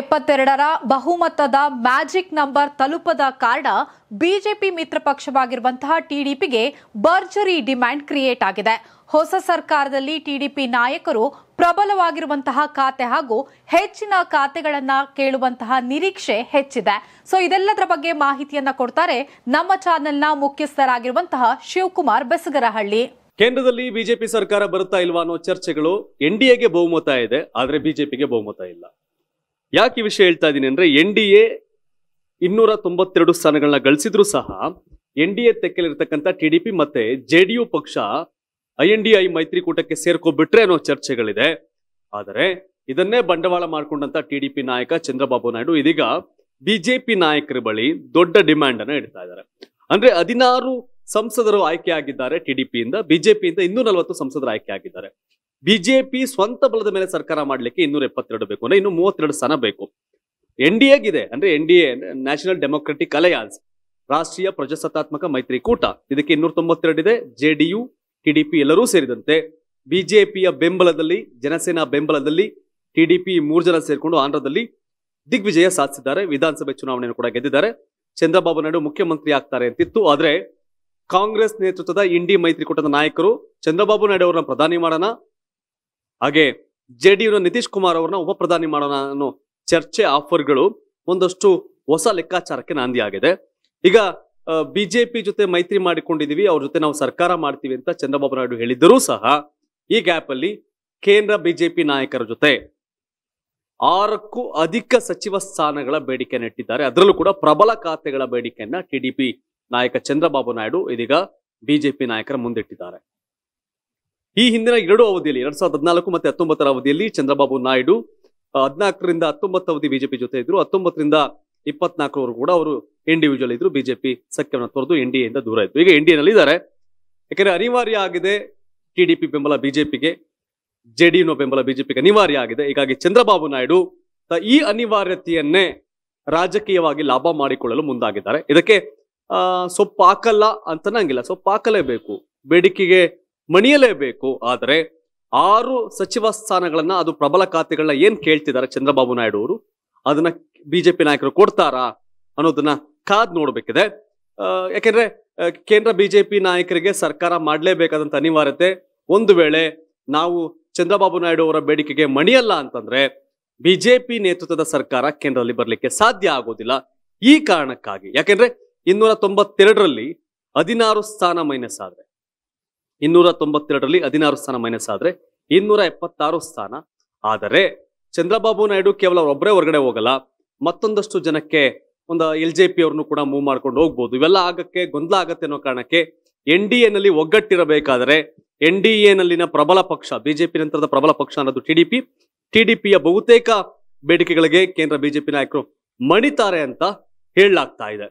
ಎಪ್ಪತ್ತೆರಡರ ಬಹುಮತದ magic number ತಲುಪದ ಕಾರಣ BJP ಮಿತ್ರ ಪಕ್ಷವಾಗಿರುವಂತಹ ಟಿಡಿಪಿಗೆ ಭರ್ಜರಿ ಡಿಮ್ಯಾಂಡ್ ಕ್ರಿಯೇಟ್ ಆಗಿದೆ ಹೊಸ ಸರ್ಕಾರದಲ್ಲಿ ಟಿಡಿಪಿ ನಾಯಕರು ಪ್ರಬಲವಾಗಿರುವಂತಹ ಖಾತೆ ಹಾಗೂ ಹೆಚ್ಚಿನ ಖಾತೆಗಳನ್ನ ಕೇಳುವಂತಹ ನಿರೀಕ್ಷೆ ಹೆಚ್ಚಿದೆ ಸೊ ಇದೆಲ್ಲದರ ಬಗ್ಗೆ ಮಾಹಿತಿಯನ್ನ ಕೊಡ್ತಾರೆ ನಮ್ಮ ಚಾನೆಲ್ನ ಮುಖ್ಯಸ್ಥರಾಗಿರುವಂತಹ ಶಿವಕುಮಾರ್ ಬೆಸಗರಹಳ್ಳಿ ಕೇಂದ್ರದಲ್ಲಿ ಬಿಜೆಪಿ ಸರ್ಕಾರ ಬರುತ್ತಾ ಇಲ್ವಾ ಅನ್ನೋ ಚರ್ಚೆಗಳು ಎನ್ಡಿಎಗೆ ಬಹುಮತ ಇದೆ ಆದರೆ ಬಿಜೆಪಿಗೆ ಬಹುಮತ ಇಲ್ಲ ಯಾಕೆ ಈ ವಿಷಯ ಹೇಳ್ತಾ ಇದ್ದೀನಿ ಅಂದ್ರೆ ಎನ್ ಡಿ ಎ ಇನ್ನೂರ ತೊಂಬತ್ತೆರಡು ಸ್ಥಾನಗಳನ್ನ ಗಳಿಸಿದ್ರು ಸಹ ಎನ್ ಡಿ ಎ ತೆಕ್ಕಲಿರ್ತಕ್ಕಂಥ ಟಿ ಡಿ ಪಿ ಮತ್ತೆ ಜೆ ಡಿ ಯು ಪಕ್ಷ ಐ ಎನ್ ಡಿ ಐ ಮೈತ್ರಿಕೂಟಕ್ಕೆ ಸೇರ್ಕೊಬಿಟ್ರೆ ಅನ್ನೋ ಚರ್ಚೆಗಳಿದೆ ಆದರೆ ಇದನ್ನೇ ಬಂಡವಾಳ ಮಾಡ್ಕೊಂಡಂತ ಟಿ ಡಿ ಪಿ ನಾಯಕ ಚಂದ್ರಬಾಬು ನಾಯ್ಡು ಇದೀಗ ಬಿಜೆಪಿ ನಾಯಕರ ಬಳಿ ದೊಡ್ಡ ಡಿಮ್ಯಾಂಡ್ ಅನ್ನ ಇಡ್ತಾ ಇದ್ದಾರೆ ಅಂದ್ರೆ ಹದಿನಾರು ಸಂಸದರು ಆಯ್ಕೆ ಆಗಿದ್ದಾರೆ ಟಿ ಡಿ ಪಿಯಿಂದ ಬಿಜೆಪಿಯಿಂದ ಇನ್ನೂರ ನಲವತ್ತು ಸಂಸದರು ಆಯ್ಕೆ ಆಗಿದ್ದಾರೆ ಬಿಜೆಪಿ ಸ್ವಂತ ಬಲದ ಮೇಲೆ ಸರ್ಕಾರ ಮಾಡ್ಲಿಕ್ಕೆ ಇನ್ನೂರ ಎಪ್ಪತ್ತೆರಡು ಬೇಕು ಅಂದ್ರೆ ಇನ್ನು ಮೂವತ್ತೆರಡು ಸ್ಥಾನ ಬೇಕು ಎನ್ ಡಿ ಎಗಿದೆ ಅಂದ್ರೆ N D A national democratic alliance ರಾಷ್ಟ್ರೀಯ ಪ್ರಜಾಸತ್ತಾತ್ಮಕ ಮೈತ್ರಿಕೂಟ ಇದಕ್ಕೆ ಇನ್ನೂರ ಇದೆ ಜೆ ಡಿ ಯು ಟಿಡಿಪಿ ಎಲ್ಲರೂ ಸೇರಿದಂತೆ ಬಿಜೆಪಿಯ ಬೆಂಬಲದಲ್ಲಿ ಜನಸೇನಾ ಬೆಂಬಲದಲ್ಲಿ ಟಿಡಿಪಿ ಮೂರು ಜನ ಸೇರಿಕೊಂಡು ಆಂಧ್ರದಲ್ಲಿ ದಿಗ್ವಿಜಯ ಸಾಧಿಸಿದ್ದಾರೆ ವಿಧಾನಸಭೆ ಚುನಾವಣೆಯನ್ನು ಕೂಡ ಗೆದ್ದಿದ್ದಾರೆ ಚಂದ್ರಬಾಬು ನಾಯ್ಡು ಮುಖ್ಯಮಂತ್ರಿ ಆಗ್ತಾರೆ ಅಂತಿತ್ತು ಆದರೆ ಕಾಂಗ್ರೆಸ್ ನೇತೃತ್ವದ ಇಂಡಿ ಮೈತ್ರಿಕೂಟದ ನಾಯಕರು ಚಂದ್ರಬಾಬು ನಾಯ್ಡು ಅವರನ್ನ ಪ್ರಧಾನಿ ಮಾಡೋಣ ಹಾಗೆ ಜೆ ಡಿ ನಿತೀಶ್ ಕುಮಾರ್ ಅವರನ್ನ ಉಪ ಪ್ರಧಾನಿ ಮಾಡೋಣ ಅನ್ನೋ ಚರ್ಚೆ ಆಫರ್ಗಳು ಒಂದಷ್ಟು ಹೊಸ ಲೆಕ್ಕಾಚಾರಕ್ಕೆ ನಾಂದಿಯಾಗಿದೆ ಈಗ ಬಿಜೆಪಿ ಜೊತೆ ಮೈತ್ರಿ ಮಾಡಿಕೊಂಡಿದೀವಿ ಅವ್ರ ಜೊತೆ ನಾವು ಸರ್ಕಾರ ಮಾಡ್ತೀವಿ ಅಂತ ಚಂದ್ರಬಾಬು ನಾಯ್ಡು ಹೇಳಿದ್ದರೂ ಸಹ ಈ ಗ್ಯಾಪ್ ಅಲ್ಲಿ ಕೇಂದ್ರ ಬಿಜೆಪಿ ನಾಯಕರ ಜೊತೆ ಆರಕ್ಕೂ ಅಧಿಕ ಸಚಿವ ಸ್ಥಾನಗಳ ಬೇಡಿಕೆಯನ್ನು ಇಟ್ಟಿದ್ದಾರೆ ಅದರಲ್ಲೂ ಕೂಡ ಪ್ರಬಲ ಖಾತೆಗಳ ಬೇಡಿಕೆಯನ್ನ ಟಿಡಿಪಿ ನಾಯಕ ಚಂದ್ರಬಾಬು ನಾಯ್ಡು ಇದೀಗ ಬಿಜೆಪಿ ನಾಯಕರ ಮುಂದಿಟ್ಟಿದ್ದಾರೆ ಈ ಹಿಂದಿನ ಎರಡು ಅವಧಿಯಲ್ಲಿ ಎರಡ್ ಸಾವಿರದ ಹದಿನಾಲ್ಕು ಮತ್ತೆ ಹತ್ತೊಂಬತ್ತರ ಅವಧಿಯಲ್ಲಿ ಚಂದ್ರಬಾಬು ನಾಯ್ಡು ಹದಿನಾಲ್ಕರಿಂದ ಹತ್ತೊಂಬತ್ತು ಅವಧಿ ಬಿಜೆಪಿ ಜೊತೆ ಇದ್ರು ಹತ್ತೊಂಬತ್ತರಿಂದ ಇಪ್ಪತ್ನಾಲ್ಕರವರೆಗೂ ಕೂಡ ಅವರು ಇಂಡಿವಿಜುವಲ್ ಇದ್ರು ಬಿಜೆಪಿ ಸಖ್ಯವನ್ನು ತೊರೆದು ಎನ್ ಡಿ ದೂರ ಇದ್ರು ಈಗ ಎನ್ ಡಿ ಇದ್ದಾರೆ ಯಾಕೆಂದ್ರೆ ಅನಿವಾರ್ಯ ಆಗಿದೆ ಟಿಡಿಪಿ ಬೆಂಬಲ ಬಿಜೆಪಿಗೆ ಜೆಡಿಯುನ ಬೆಂಬಲ ಬಿಜೆಪಿಗೆ ಅನಿವಾರ್ಯ ಆಗಿದೆ ಹೀಗಾಗಿ ಚಂದ್ರಬಾಬು ನಾಯ್ಡು ಈ ಅನಿವಾರ್ಯತೆಯನ್ನೇ ರಾಜಕೀಯವಾಗಿ ಲಾಭ ಮಾಡಿಕೊಳ್ಳಲು ಮುಂದಾಗಿದ್ದಾರೆ ಇದಕ್ಕೆ ಸೊಪ್ಪು ಹಾಕಲ್ಲ ಅಂತ ನಂಗಿಲ್ಲ ಸೊಪ್ಪು ಹಾಕಲೇಬೇಕು ಬೇಡಿಕೆಗೆ ಮಣಿಯಲೇಬೇಕು ಆದರೆ ಆರು ಸಚಿವ ಸ್ಥಾನಗಳನ್ನ ಅದು ಪ್ರಬಲ ಖಾತೆಗಳನ್ನ ಏನ್ ಕೇಳ್ತಿದ್ದಾರೆ ಚಂದ್ರಬಾಬು ನಾಯ್ಡು ಅವರು ಅದನ್ನ ಬಿಜೆಪಿ ನಾಯಕರು ಕೊಡ್ತಾರಾ ಅನ್ನೋದನ್ನ ಕಾದ್ ನೋಡ್ಬೇಕಿದೆ ಯಾಕೆಂದ್ರೆ ಕೇಂದ್ರ ಬಿಜೆಪಿ ನಾಯಕರಿಗೆ ಸರ್ಕಾರ ಮಾಡಲೇಬೇಕಾದಂತ ಅನಿವಾರ್ಯತೆ ಒಂದು ವೇಳೆ ನಾವು ಚಂದ್ರಬಾಬು ನಾಯ್ಡು ಅವರ ಬೇಡಿಕೆಗೆ ಮಣಿಯಲ್ಲ ಅಂತಂದ್ರೆ ಬಿಜೆಪಿ ನೇತೃತ್ವದ ಸರ್ಕಾರ ಕೇಂದ್ರದಲ್ಲಿ ಬರಲಿಕ್ಕೆ ಸಾಧ್ಯ ಆಗೋದಿಲ್ಲ ಈ ಕಾರಣಕ್ಕಾಗಿ ಯಾಕೆಂದ್ರೆ ಇನ್ನೂರ ತೊಂಬತ್ತೆರಡರಲ್ಲಿ ಹದಿನಾರು ಸ್ಥಾನ ಮೈನಸ್ ಆದ್ರೆ ಇನ್ನೂರ ತೊಂಬತ್ತೆರಡರಲ್ಲಿ ಹದಿನಾರು ಸ್ಥಾನ ಮೈನಸ್ ಆದ್ರೆ ಇನ್ನೂರ ಎಪ್ಪತ್ತಾರು ಸ್ಥಾನ ಆದರೆ ಚಂದ್ರಬಾಬು ನಾಯ್ಡು ಕೇವಲ ಒಬ್ಬರೇ ಹೊರಗಡೆ ಹೋಗಲ್ಲ ಮತ್ತೊಂದಷ್ಟು ಜನಕ್ಕೆ ಒಂದು ಎಲ್ ಜೆ ಪಿ ಅವ್ರನ್ನು ಕೂಡ ಮೂವ್ ಮಾಡ್ಕೊಂಡು ಹೋಗ್ಬೋದು ಇವೆಲ್ಲ ಆಗಕ್ಕೆ ಗೊಂದಲ ಆಗತ್ತೆ ಅನ್ನೋ ಕಾರಣಕ್ಕೆ ಎನ್ ಡಿ ಎನಲ್ಲಿ ಒಗ್ಗಟ್ಟಿರಬೇಕಾದರೆ ಎನ್ ಡಿ ಎನಲ್ಲಿನ ಪ್ರಬಲ ಪಕ್ಷ ಬಿಜೆಪಿ ನಂತರದ ಪ್ರಬಲ ಪಕ್ಷ ಅನ್ನೋದು T T D P D ಪಿಯ ಬಹುತೇಕ ಬೇಡಿಕೆಗಳಿಗೆ ಕೇಂದ್ರ ಬಿಜೆಪಿ ನಾಯಕರು ಮಣಿತಾರೆ ಅಂತ ಹೇಳಲಾಗ್ತಾ ಇದೆ